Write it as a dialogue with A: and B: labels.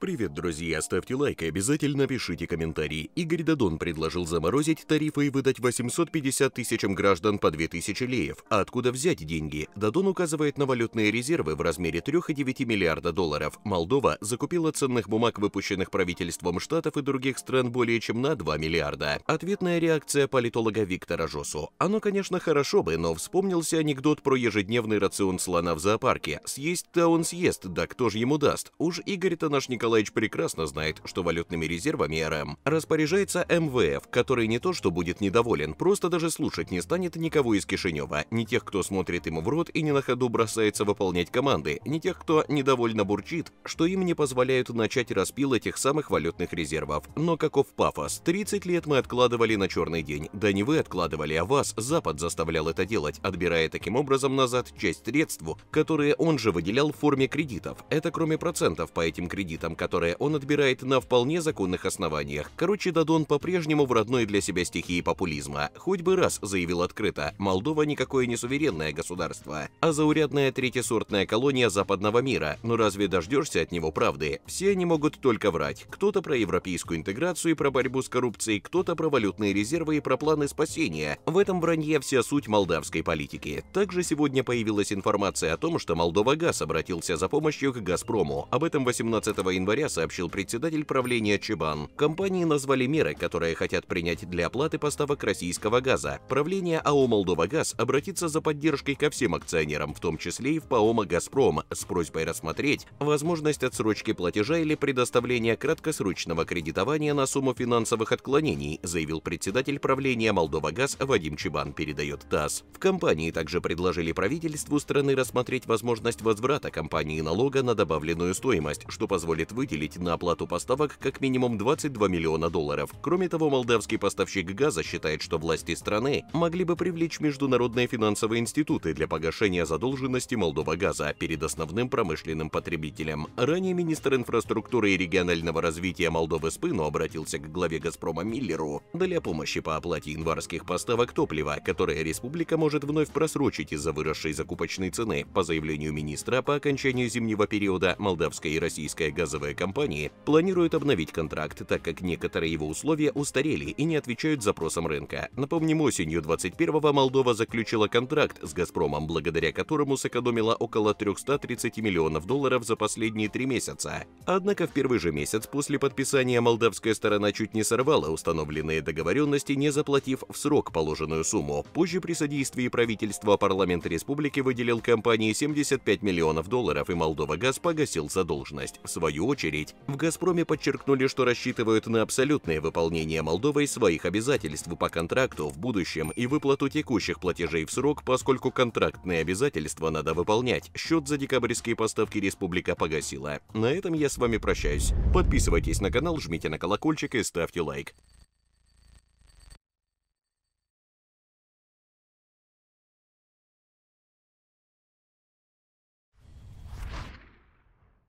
A: Привет, друзья! Ставьте лайк и обязательно пишите комментарии. Игорь Дадон предложил заморозить тарифы и выдать 850 тысячам граждан по 2000 леев. А откуда взять деньги? Дадон указывает на валютные резервы в размере 3,9 миллиарда долларов. Молдова закупила ценных бумаг, выпущенных правительством Штатов и других стран более чем на 2 миллиарда. Ответная реакция политолога Виктора Жосу. Оно, конечно, хорошо бы, но вспомнился анекдот про ежедневный рацион слона в зоопарке. Съесть-то он съест, да кто же ему даст? Уж Игорь-то наш Николай Николаевич прекрасно знает, что валютными резервами РМ распоряжается МВФ, который не то что будет недоволен, просто даже слушать не станет никого из Кишинева, ни тех, кто смотрит ему в рот и не на ходу бросается выполнять команды, ни тех, кто недовольно бурчит, что им не позволяют начать распил этих самых валютных резервов. Но каков пафос, 30 лет мы откладывали на черный день. Да не вы откладывали, а вас Запад заставлял это делать, отбирая таким образом назад часть средств, которые он же выделял в форме кредитов. Это кроме процентов по этим кредитам, которое он отбирает на вполне законных основаниях. Короче, Дадон по-прежнему в родной для себя стихии популизма. Хоть бы раз заявил открыто, Молдова никакое не суверенное государство, а заурядная третьесортная колония западного мира. Но разве дождешься от него правды? Все они могут только врать. Кто-то про европейскую интеграцию и про борьбу с коррупцией, кто-то про валютные резервы и про планы спасения. В этом вранье вся суть молдавской политики. Также сегодня появилась информация о том, что Молдова Газ обратился за помощью к Газпрому. Об этом 18 января января сообщил председатель правления Чебан. Компании назвали меры, которые хотят принять для оплаты поставок российского газа. Правление АО «Молдова Газ» обратится за поддержкой ко всем акционерам, в том числе и в ПАОМа «Газпром», с просьбой рассмотреть возможность отсрочки платежа или предоставления краткосрочного кредитования на сумму финансовых отклонений, заявил председатель правления «Молдова Газ» Вадим Чебан, передает ТАСС. В компании также предложили правительству страны рассмотреть возможность возврата компании налога на добавленную стоимость, что позволит выделить на оплату поставок как минимум 22 миллиона долларов. Кроме того, молдавский поставщик газа считает, что власти страны могли бы привлечь международные финансовые институты для погашения задолженности Молдова газа перед основным промышленным потребителем. Ранее министр инфраструктуры и регионального развития Молдовы Спыну обратился к главе «Газпрома» Миллеру для помощи по оплате январских поставок топлива, которое республика может вновь просрочить из-за выросшей закупочной цены. По заявлению министра, по окончанию зимнего периода молдавская и российская газовая страховая компания планирует обновить контракт, так как некоторые его условия устарели и не отвечают запросам рынка. Напомним, осенью 21-го Молдова заключила контракт с «Газпромом», благодаря которому сэкономила около 330 миллионов долларов за последние три месяца. Однако в первый же месяц после подписания молдавская сторона чуть не сорвала установленные договоренности, не заплатив в срок положенную сумму. Позже при содействии правительства парламент республики выделил компании 75 миллионов долларов, и Молдова Газ погасил задолженность. В свою очередь, очередь, в «Газпроме» подчеркнули, что рассчитывают на абсолютное выполнение Молдовой своих обязательств по контракту в будущем и выплату текущих платежей в срок, поскольку контрактные обязательства надо выполнять. Счет за декабрьские поставки республика погасила. На этом я с вами прощаюсь. Подписывайтесь на канал, жмите на колокольчик и ставьте лайк.